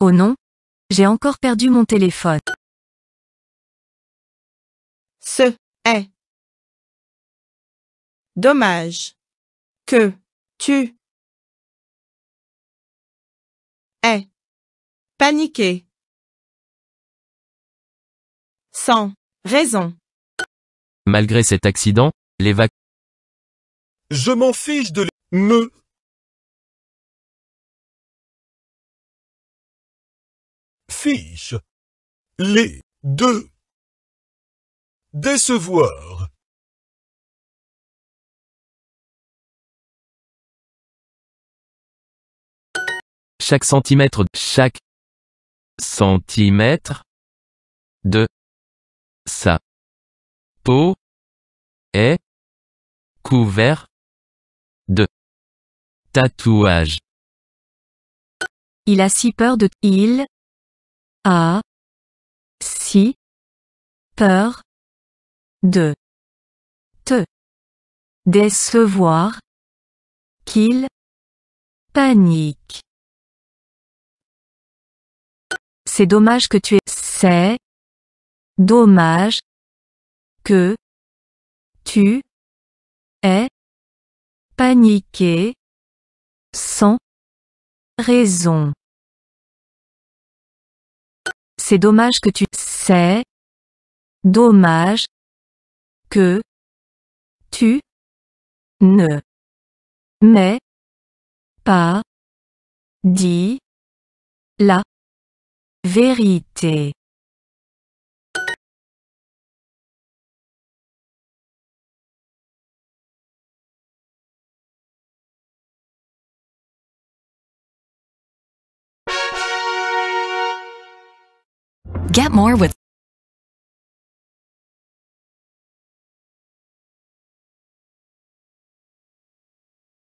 Oh non, j'ai encore perdu mon téléphone. Ce est dommage que tu es paniqué sans raison. Malgré cet accident, les vacances... Je m'en fiche de me Les deux. Décevoir. Chaque centimètre, chaque centimètre de sa peau est couvert de tatouage Il a si peur de il a si peur de te décevoir qu'il panique. C'est dommage que tu aies. C'est dommage que tu es paniqué sans raison. C'est dommage que tu... sais Dommage... Que... Tu... Ne... Mais... Pas... Dit... La... Vérité. Get more with